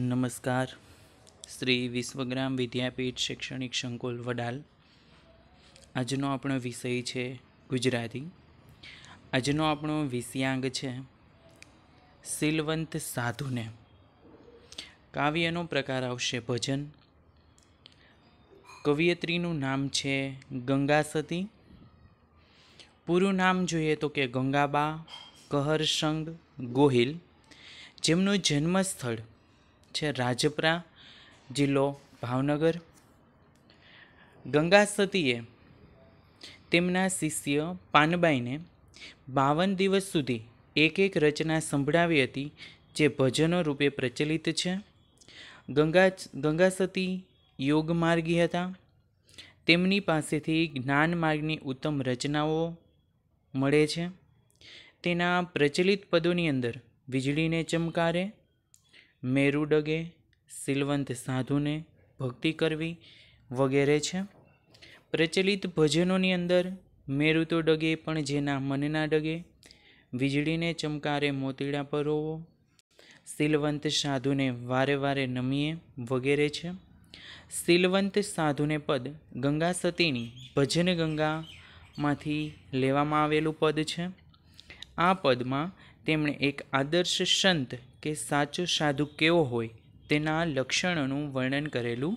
નમસ્કાર શ્રી વિશ્વગ્રામ વિદ્યાપીઠ શૈક્ષણિક સંકુલ વડાલ આજનો આપણો વિષય છે ગુજરાતી આજનો આપણો વિષયાંગ છે શીલવંત સાધુને કાવ્યનો પ્રકાર આવશે ભજન કવિયત્રીનું નામ છે ગંગા સતી પૂરું નામ જોઈએ તો કે ગંગાબા કહરસંગ ગોહિલ જેમનું જન્મસ્થળ છે રાજપરા જિલ્લો ભાવનગર ગંગા સતીએ તેમના શિષ્ય પાનબાઈને બાવન દિવસ સુધી એક એક રચના સંભળાવી હતી જે ભજનો રૂપે પ્રચલિત છે ગંગા ગંગા સતી યોગ માર્ગી હતા તેમની પાસેથી જ્ઞાન માર્ગની ઉત્તમ રચનાઓ મળે છે તેના પ્રચલિત પદોની અંદર વીજળીને ચમકારે મેરુડગે સિલવંત સાધુને ભક્તિ કરવી વગેરે છે પ્રચલિત ભજનોની અંદર મેરુ તો ડગે પણ જેના મનના ડગે વીજળીને ચમકારે મોતીડા પરોવો સિલવંત સાધુને વારે વારે નમીએ વગેરે છે સિલવંત સાધુને પદ ગંગા સતીની ભજન ગંગામાંથી લેવામાં આવેલું પદ છે આ પદમાં તેમણે એક આદર્શ સંત કે સાચો સાધુ કેવો હોય તેના લક્ષણોનું વર્ણન કરેલું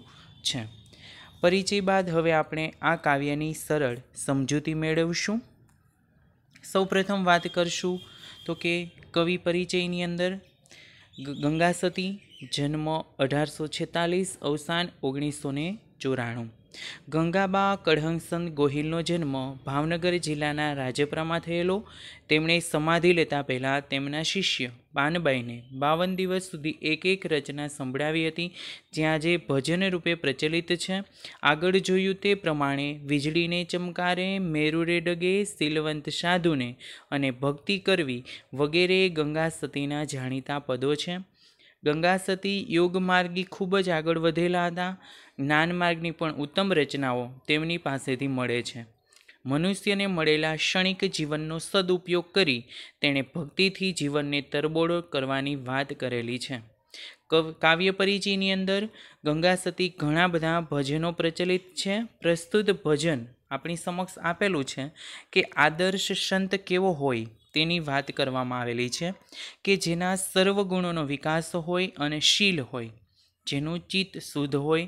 છે પરિચય બાદ હવે આપણે આ કાવ્યની સરળ સમજૂતી મેળવીશું સૌપ્રથમ વાત કરશું તો કે કવિ પરિચયની અંદર ગંગાસતી જન્મ અઢારસો છેતાલીસ અવસાન ઓગણીસો ને ચોરાણું ગંગાબા કઢહંસન ગોહિલનો જન્મ ભાવનગર જિલ્લાના રાજપરામાં થયેલો તેમણે સમાધિ લેતા પહેલાં તેમના શિષ્ય બાનબાઈને બાવન દિવસ સુધી એક એક રચના સંભળાવી હતી જ્યાં જે ભજન રૂપે પ્રચલિત છે આગળ જોયું તે પ્રમાણે વીજળીને ચમકારે મેરુરે ડગે શીલવંત સાધુને અને ભક્તિ કરવી વગેરે ગંગા સતીના જાણીતા પદો છે ગંગા સતી યોગ માર્ગી ખૂબ જ આગળ વધેલા હતા જ્ઞાન માર્ગની પણ ઉત્તમ રચનાઓ તેમની પાસેથી મળે છે મનુષ્યને મળેલા ક્ષણિક જીવનનો સદુપયોગ કરી તેણે ભક્તિથી જીવનને તરબોળો કરવાની વાત કરેલી છે કવ કાવ્ય પરિચયની અંદર ગંગા સતી ઘણા બધા ભજનો પ્રચલિત છે પ્રસ્તુત ભજન આપણી સમક્ષ આપેલું છે કે આદર્શ સંત કેવો હોય તેની વાત કરવામાં આવેલી છે કે જેના સર્વ ગુણોનો વિકાસ હોય અને શીલ હોય જેનું ચિત્ત શુદ્ધ હોય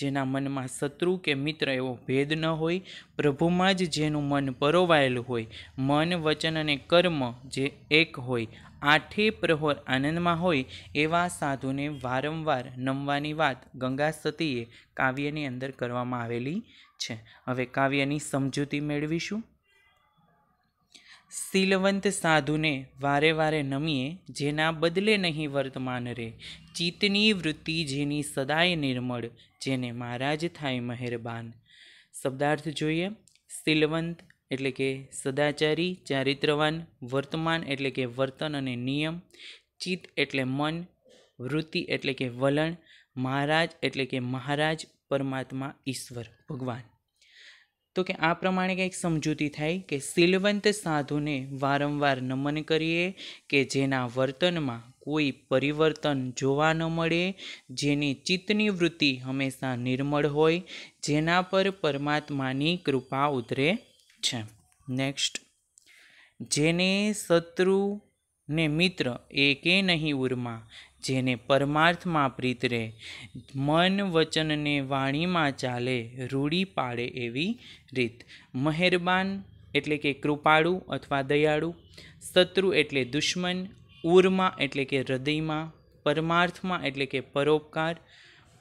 જેના મનમાં શત્રુ કે મિત્ર એવો ભેદ ન હોય પ્રભુમાં જ જેનું મન પરોવાયેલું હોય મન વચન અને કર્મ જે એક હોય આઠે પ્રહોર આનંદમાં હોય એવા સાધુને વારંવાર નમવાની વાત ગંગા સતીએ કાવ્યની અંદર કરવામાં આવેલી છે હવે કાવ્યની સમજૂતી મેળવીશું શીલવંત સાધુને વારે વારે નમીએ જેના બદલે નહીં વર્તમાન રે ચિત્તની વૃત્તિ જેની સદાય નિર્મળ જેને મહારાજ થાય મહેરબાન શબ્દાર્થ જોઈએ શીલવંત એટલે કે સદાચારી ચારિત્રવાન વર્તમાન એટલે કે વર્તન અને નિયમ ચિત્ત એટલે મન વૃત્તિ એટલે કે વલણ મહારાજ એટલે કે મહારાજ પરમાત્મા ઈશ્વર ભગવાન તો કે આ પ્રમાણે કંઈક સમજૂતી થાય કે શીલવંત સાધુને વારંવાર નમન કરીએ કે જેના વર્તનમાં કોઈ પરિવર્તન જોવા ન મળે જેની ચિત્તની વૃત્તિ હંમેશા નિર્મળ હોય જેના પર પરમાત્માની કૃપા ઉતરે છે નેક્સ્ટ જેને શત્રુ ને મિત્ર એકે નહીં ઉર્મા જેને પરમાર્થમાં પ્રીત રહે મન વચનને વાણીમાં ચાલે રૂડી પાડે એવી રીત મહેરબાન એટલે કે કૃપાળુ અથવા દયાળુ શત્રુ એટલે દુશ્મન ઉરમાં એટલે કે હૃદયમાં પરમાર્થમાં એટલે કે પરોપકાર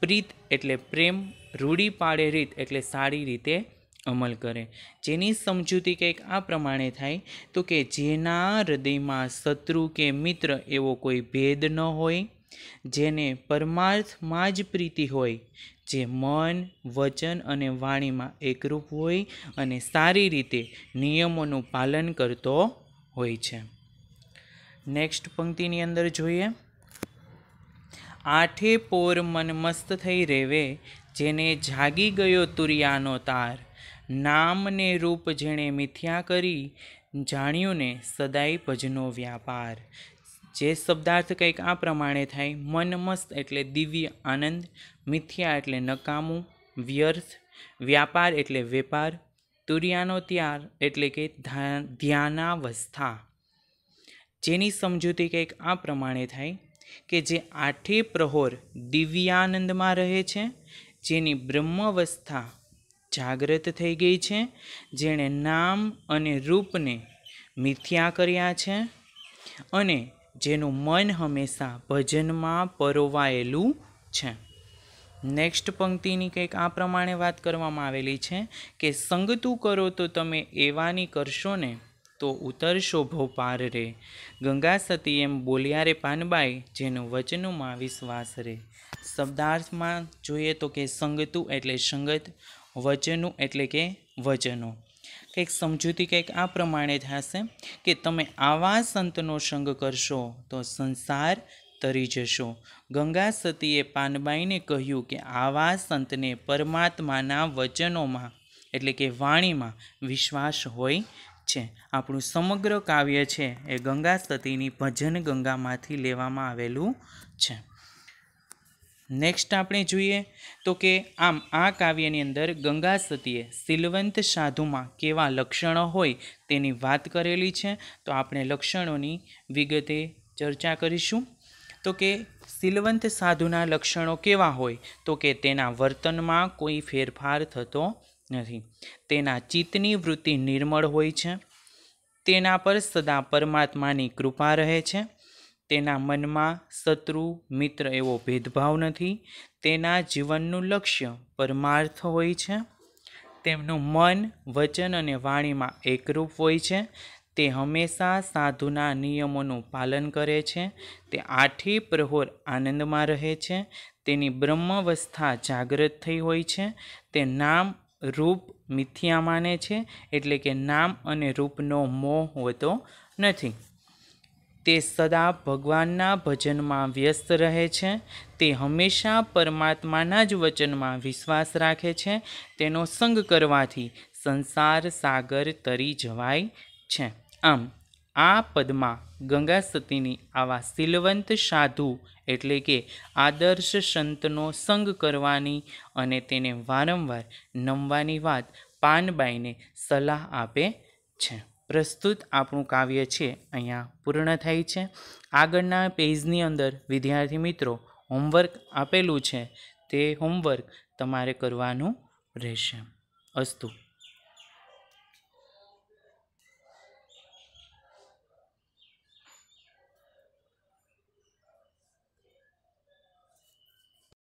પ્રીત એટલે પ્રેમ રૂડી પાડે રીત એટલે સારી રીતે અમલ કરે જેની સમજૂતી કંઈક આ પ્રમાણે થાય તો કે જેના હૃદયમાં શત્રુ કે મિત્ર એવો કોઈ ભેદ ન હોય જેને પરમાર્થમાં જ પ્રીતિ હોય જે મન વચન અને વાણીમાં એકરૂપ હોય અને સારી રીતે નિયમોનું પાલન કરતો હોય છે નેક્સ્ટ પંક્તિની અંદર જોઈએ આઠે પોર મન મસ્ત થઈ રહેવે જેને જાગી ગયો તુરિયાનો તાર નામને રૂપ જેણે મિથ્યા કરી જાણ્યું ને સદાય ભજનો વ્યાપાર જે શબ્દાર્થ કંઈક આ પ્રમાણે થાય મન મસ્ત એટલે દિવ્ય આનંદ મિથ્યા એટલે નકામું વ્યર્થ વ્યાપાર એટલે વેપાર તુર્યાનો ત્યાર એટલે કે ધ્યાનાવસ્થા જેની સમજૂતી કંઈક આ પ્રમાણે થાય કે જે આઠે પ્રહોર દિવ્યાનંદમાં રહે છે જેની બ્રહ્મવસ્થા જાગૃત થઈ ગઈ છે જેણે નામ અને રૂપને મિથ્યા કર્યા છે અને જેનું મન હંમેશા ભજનમાં પરોવાયેલું છે નેક્સ્ટ પંક્તિની કંઈક આ પ્રમાણે વાત કરવામાં આવેલી છે કે સંગતું કરો તો તમે એવાની કરશો ને તો ઉતરશો ભોપાર રે ગંગા સતી એમ બોલ્યા રે પાનબાઈ જેનું વચનોમાં વિશ્વાસ રે શબ્દાર્થમાં જોઈએ તો કે સંગતું એટલે સંગત વચનો એટલે કે વચનો કંઈક સમજૂતી કંઈક આ પ્રમાણે થશે કે તમે આવા સંતનો સંગ કરશો તો સંસાર તરી જશો ગંગા સતીએ પાનબાઈને કહ્યું કે આવા સંતને પરમાત્માના વચનોમાં એટલે કે વાણીમાં વિશ્વાસ હોય છે આપણું સમગ્ર કાવ્ય છે એ ગંગા સતીની ભજન ગંગામાંથી લેવામાં આવેલું છે નેક્સ્ટ આપણે જોઈએ તો કે આમ આ કાવ્યની અંદર ગંગા સતીએ સિલવંત સાધુમાં કેવા લક્ષણો હોય તેની વાત કરેલી છે તો આપણે લક્ષણોની વિગતે ચર્ચા કરીશું તો કે સિલવંત સાધુના લક્ષણો કેવા હોય તો કે તેના વર્તનમાં કોઈ ફેરફાર થતો નથી તેના ચિત્તની વૃત્તિ નિર્મળ હોય છે તેના પર સદા પરમાત્માની કૃપા રહે છે તેના મનમાં શત્રુ મિત્ર એવો ભેદભાવ નથી તેના જીવનનું લક્ષ્ય પરમાર્થ હોય છે તેમનું મન વચન અને વાણીમાં એકરૂપ હોય છે તે હંમેશા સાધુના નિયમોનું પાલન કરે છે તે આઠી પ્રહોર આનંદમાં રહે છે તેની બ્રહ્મવસ્થા જાગૃત થઈ હોય છે તે નામ રૂપ મિથ્યા માને છે એટલે કે નામ અને રૂપનો મોહ હોતો નથી તે સદા ભગવાનના ભજનમાં વ્યસ્ત રહે છે તે હંમેશા પરમાત્માના જ વચનમાં વિશ્વાસ રાખે છે તેનો સંગ કરવાથી સંસાર સાગર તરી જવાય છે આમ આ પદમાં ગંગા સતીની આવા શીલવંત સાધુ એટલે કે આદર્શ સંતનો સંગ કરવાની અને તેને વારંવાર નમવાની વાત પાનબાઈને સલાહ આપે છે પ્રસ્તુત આપણું કાવ્ય છે અહીંયા પૂર્ણ થાય છે આગળના પેજની અંદર વિદ્યાર્થી મિત્રો હોમવર્ક આપેલું છે તે હોમવર્ક તમારે કરવાનું રહેશે અસ્તુ